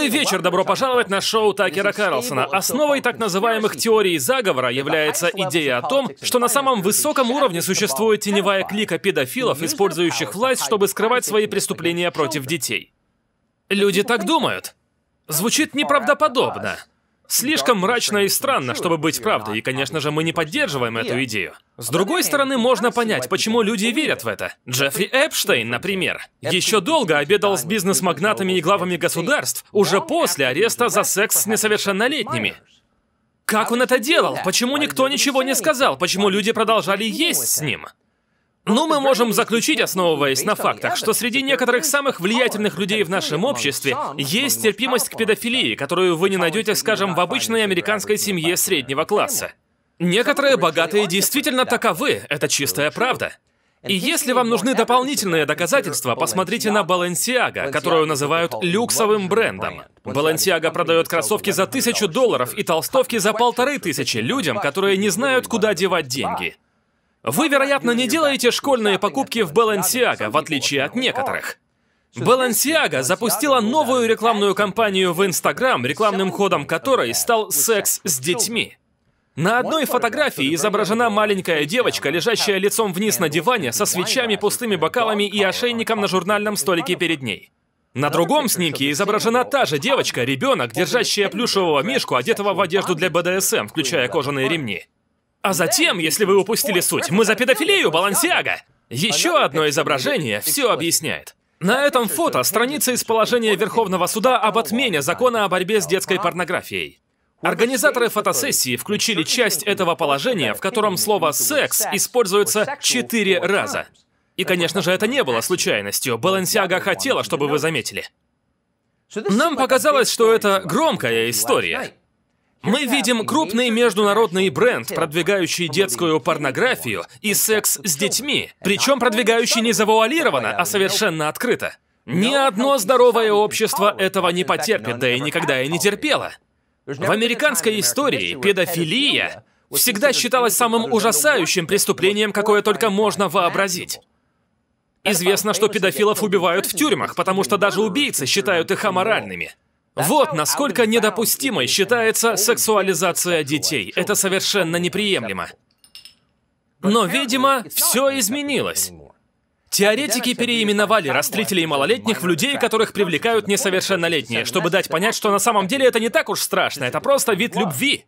Добрый вечер, добро пожаловать на шоу Такера Карлсона. Основой так называемых теорий заговора является идея о том, что на самом высоком уровне существует теневая клика педофилов, использующих власть, чтобы скрывать свои преступления против детей. Люди так думают. Звучит неправдоподобно. Слишком мрачно и странно, чтобы быть правдой, и, конечно же, мы не поддерживаем эту идею. С другой стороны, можно понять, почему люди верят в это. Джеффри Эпштейн, например, еще долго обедал с бизнес-магнатами и главами государств уже после ареста за секс с несовершеннолетними. Как а он это делал? Почему никто ничего не сказал? Почему люди продолжали есть с ним? Ну, мы можем заключить, основываясь на фактах, что среди некоторых самых влиятельных людей в нашем обществе есть терпимость к педофилии, которую вы не найдете, скажем, в обычной американской семье среднего класса. Некоторые богатые действительно таковы, это чистая правда. И если вам нужны дополнительные доказательства, посмотрите на Balenciaga, которую называют люксовым брендом. Balenciaga продает кроссовки за тысячу долларов и толстовки за полторы тысячи людям, которые не знают, куда девать деньги. Вы, вероятно, не делаете школьные покупки в Balenciaga, в отличие от некоторых. Balenciaga запустила новую рекламную кампанию в Инстаграм, рекламным ходом которой стал секс с детьми. На одной фотографии изображена маленькая девочка, лежащая лицом вниз на диване, со свечами, пустыми бокалами и ошейником на журнальном столике перед ней. На другом снимке изображена та же девочка, ребенок, держащая плюшевого мишку, одетого в одежду для БДСМ, включая кожаные ремни. А затем, если вы упустили суть, мы за педофилию, Балансиага! Еще одно изображение все объясняет. На этом фото страница из положения Верховного суда об отмене закона о борьбе с а, детской порнографией. Организаторы фотосессии включили часть этого положения, в котором слово «секс» используется четыре раза. И, конечно же, это не было случайностью. Балансиага хотела, чтобы вы заметили. Нам показалось, что это громкая история. Мы видим крупный международный бренд, продвигающий детскую порнографию и секс с детьми, причем продвигающий не завуалированно, а совершенно открыто. Ни одно здоровое общество этого не потерпит, да и никогда и не терпело. В американской истории педофилия всегда считалась самым ужасающим преступлением, какое только можно вообразить. Известно, что педофилов убивают в тюрьмах, потому что даже убийцы считают их аморальными. Вот насколько недопустимой считается сексуализация детей. Это совершенно неприемлемо. Но, видимо, все изменилось. Теоретики переименовали растлителей малолетних в людей, которых привлекают несовершеннолетние, чтобы дать понять, что на самом деле это не так уж страшно, это просто вид любви.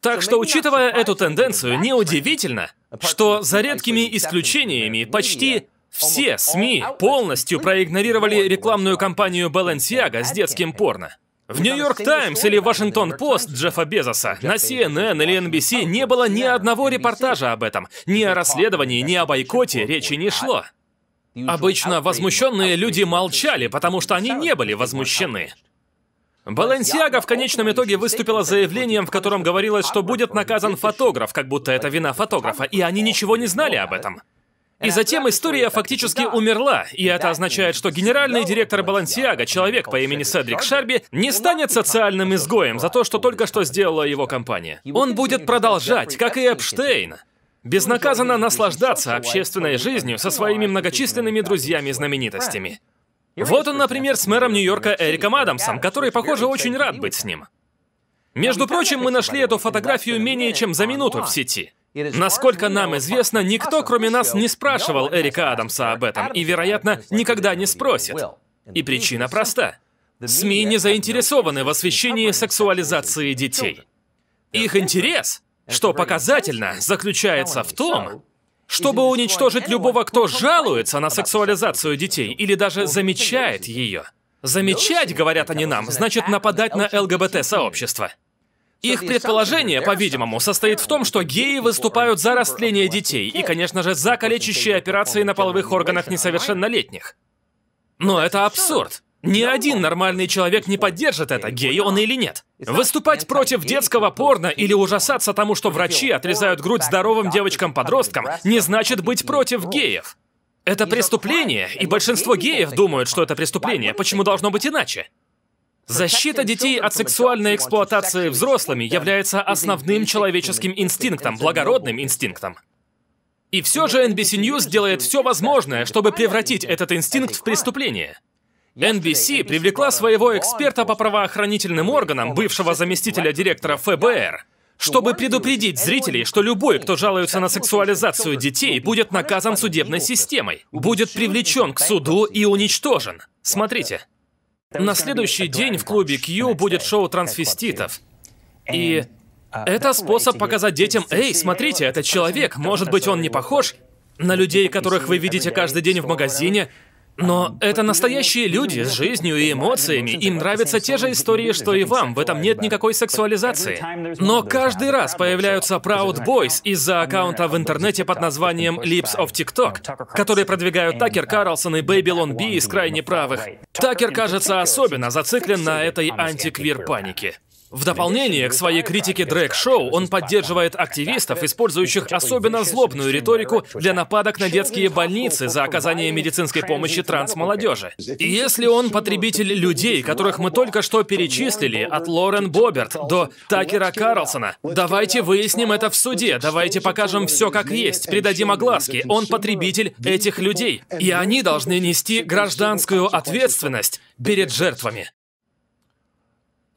Так что, учитывая эту тенденцию, неудивительно, что за редкими исключениями почти все СМИ полностью проигнорировали рекламную кампанию Balenciaga с детским порно. В «Нью-Йорк Таймс» или «Вашингтон Пост» Джеффа Безоса, на CNN или NBC не было ни одного репортажа об этом. Ни о расследовании, ни о бойкоте речи не шло. Обычно возмущенные люди молчали, потому что они не были возмущены. Баленсиага в конечном итоге выступила заявлением, в котором говорилось, что будет наказан фотограф, как будто это вина фотографа, и они ничего не знали об этом. И затем история фактически умерла, и это означает, что генеральный директор Балансиага, человек по имени Седрик Шарби, не станет социальным изгоем за то, что только что сделала его компания. Он будет продолжать, как и Эпштейн, безнаказанно наслаждаться общественной жизнью со своими многочисленными друзьями и знаменитостями. Вот он, например, с мэром Нью-Йорка Эриком Адамсом, который, похоже, очень рад быть с ним. Между прочим, мы нашли эту фотографию менее чем за минуту в сети. Насколько нам известно, никто, кроме нас, не спрашивал Эрика Адамса об этом и, вероятно, никогда не спросит. И причина проста. СМИ не заинтересованы в освещении сексуализации детей. Их интерес, что показательно, заключается в том, чтобы уничтожить любого, кто жалуется на сексуализацию детей или даже замечает ее. Замечать, говорят они нам, значит нападать на ЛГБТ-сообщество. Их предположение, по-видимому, состоит в том, что геи выступают за растление детей и, конечно же, за калечащие операции на половых органах несовершеннолетних. Но это абсурд. Ни один ну, нормальный ну, человек не поддержит это, гей он или нет. Выступать против детского порно или ужасаться тому, что врачи отрезают грудь здоровым девочкам-подросткам, не значит быть против ну. геев. Это преступление, и большинство геев думают, что это преступление. Почему должно быть иначе? Защита детей от сексуальной эксплуатации взрослыми является основным человеческим инстинктом, благородным инстинктом. И все же NBC News делает все возможное, чтобы превратить этот инстинкт в преступление. NBC привлекла своего эксперта по правоохранительным органам, бывшего заместителя директора ФБР, чтобы предупредить зрителей, что любой, кто жалуется на сексуализацию детей, будет наказан судебной системой, будет привлечен к суду и уничтожен. Смотрите. На следующий день в клубе Q будет шоу трансвеститов. И это способ показать детям, «Эй, смотрите, этот человек, может быть, он не похож на людей, которых вы видите каждый день в магазине, но это настоящие люди с жизнью и эмоциями. Им нравятся те же истории, что и вам. В этом нет никакой сексуализации. Но каждый раз появляются Proud Boys из-за аккаунта в интернете под названием Lips of TikTok, которые продвигают Такер Карлсон и Babylon B из крайне правых. Такер, кажется, особенно зациклен на этой антиквир-панике. В дополнение к своей критике Дрэк-шоу, он поддерживает активистов, использующих особенно злобную риторику для нападок на детские больницы за оказание медицинской помощи транс-молодежи. И если он потребитель людей, которых мы только что перечислили, от Лорен Боберт до Такера Карлсона, давайте выясним это в суде, давайте покажем все как есть, придадим огласки. Он потребитель этих людей, и они должны нести гражданскую ответственность перед жертвами.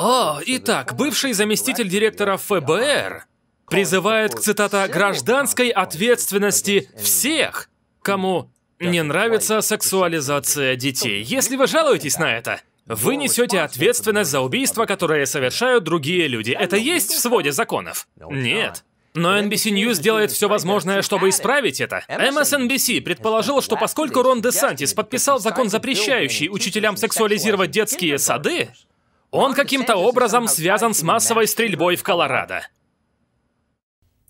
А, итак, бывший заместитель директора ФБР призывает к, цитата, «гражданской ответственности всех, кому не нравится сексуализация детей». Если вы жалуетесь на это, вы несете ответственность за убийства, которые совершают другие люди. Это есть в своде законов? Нет. Но NBC News делает все возможное, чтобы исправить это. MSNBC предположил, что поскольку Рон Де Сантис подписал закон, запрещающий учителям сексуализировать детские сады, он каким-то образом связан с массовой стрельбой в Колорадо.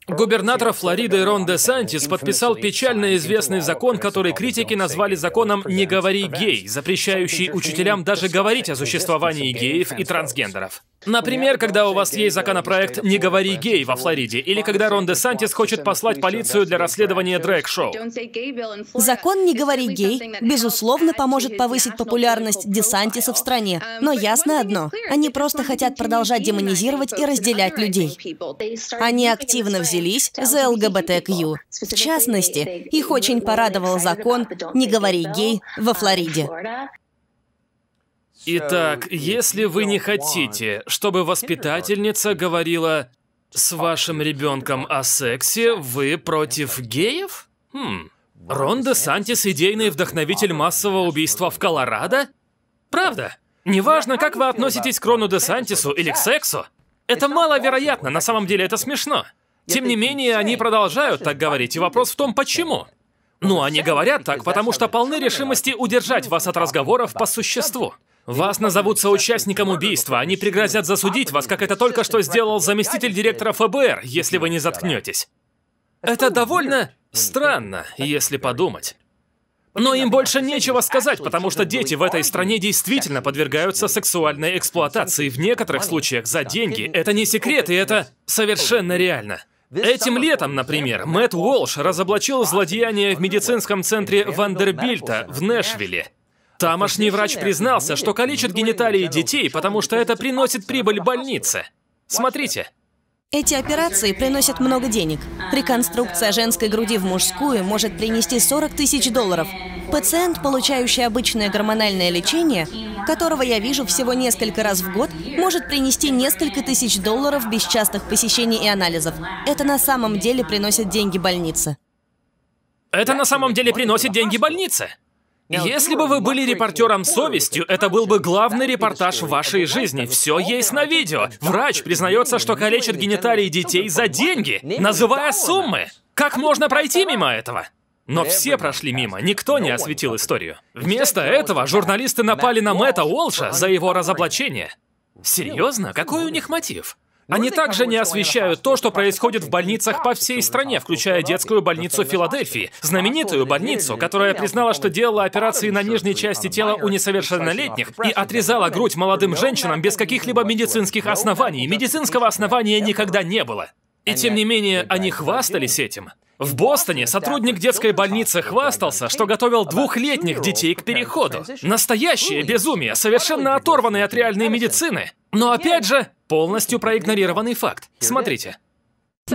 Губернатор Флориды Рон де Сантис подписал печально известный закон, который критики назвали законом «Не говори гей», запрещающий учителям даже говорить о существовании геев и трансгендеров. Например, когда у вас есть законопроект «Не говори гей» во Флориде, или когда Рон де Сантис хочет послать полицию для расследования дрэк-шоу. Закон «Не говори гей», безусловно, поможет повысить популярность Де Сантиса в стране. Um, Но ясно одно, они просто хотят продолжать демонизировать и разделять людей. Они активно взялись за ЛГБТК. В частности, их очень порадовал закон «Не говори гей» во um, Флориде. Итак, э, если вы не хотите, чтобы воспитательница говорила с вашим ребенком о сексе, вы против геев? Хм. Рон де Сантис – идейный вдохновитель массового убийства в Колорадо? Правда. Неважно, как вы относитесь к Рону де Сантису или к сексу, это маловероятно, на самом деле это смешно. Тем не менее, они продолжают так говорить, и вопрос в том, почему? Ну, ну а они говорят так, потому что полны решимости удержать вас от разговоров по существу. Вас назовут соучастником убийства. Они пригрозят засудить вас, как это только что сделал заместитель директора ФБР, если вы не заткнетесь. Это довольно странно, если подумать. Но им больше нечего сказать, потому что дети в этой стране действительно подвергаются сексуальной эксплуатации в некоторых случаях за деньги. Это не секрет, и это совершенно реально. Этим летом, например, Мэтт Уолш разоблачил злодеяние в медицинском центре Вандербильта в Нэшвилле. Тамошний врач признался, что калечит гениталии детей, потому что это приносит прибыль больнице. Смотрите. Эти операции приносят много денег. Реконструкция женской груди в мужскую может принести 40 тысяч долларов. Пациент, получающий обычное гормональное лечение, которого я вижу всего несколько раз в год, может принести несколько тысяч долларов без частых посещений и анализов. Это на самом деле приносит деньги больнице. Это на самом деле приносит деньги больнице. Если бы вы были репортером совестью, это был бы главный репортаж в вашей жизни. Все есть на видео. Врач признается, что калечит гениталии детей за деньги, называя суммы. Как можно пройти мимо этого? Но все прошли мимо, никто не осветил историю. Вместо этого журналисты напали на Мэтта Уолша за его разоблачение. Серьезно? Какой у них мотив? Они также не освещают то, что происходит в больницах по всей стране, включая детскую больницу Филадельфии, знаменитую больницу, которая признала, что делала операции на нижней части тела у несовершеннолетних и отрезала грудь молодым женщинам без каких-либо медицинских оснований. Медицинского основания никогда не было. И тем не менее, они хвастались этим. В Бостоне сотрудник детской больницы хвастался, что готовил двухлетних детей к переходу. Настоящее безумие, совершенно оторванное от реальной медицины. Но опять же, полностью проигнорированный факт. Смотрите.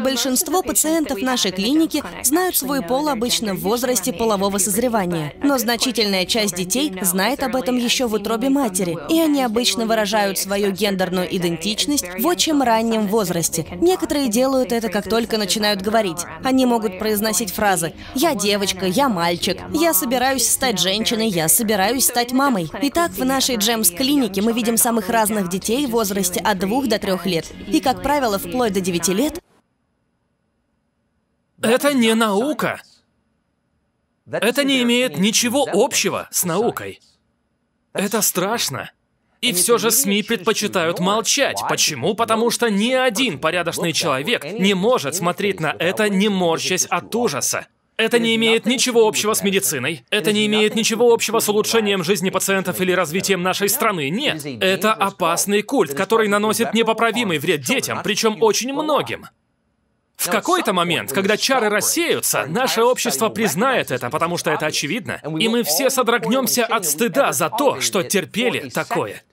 Большинство пациентов нашей клиники знают свой пол обычно в возрасте полового созревания, но значительная часть детей знает об этом еще в утробе матери, и они обычно выражают свою гендерную идентичность в очень раннем возрасте. Некоторые делают это, как только начинают говорить. Они могут произносить фразы «я девочка», «я мальчик», «я собираюсь стать женщиной», «я собираюсь стать мамой». Итак, в нашей Джемс-клинике мы видим самых разных детей в возрасте от двух до трех лет. И, как правило, вплоть до девяти лет это не наука. Это не имеет ничего общего с наукой. Это страшно. И все же СМИ предпочитают молчать. Почему? Потому что ни один порядочный человек не может смотреть на это, не морщась от ужаса. Это не имеет ничего общего с медициной. Это не имеет ничего общего с улучшением жизни пациентов или развитием нашей страны. Нет. Это опасный культ, который наносит непоправимый вред детям, причем очень многим. В какой-то момент, когда чары рассеются, наше общество признает это, потому что это очевидно, и мы все содрогнемся от стыда за то, что терпели такое.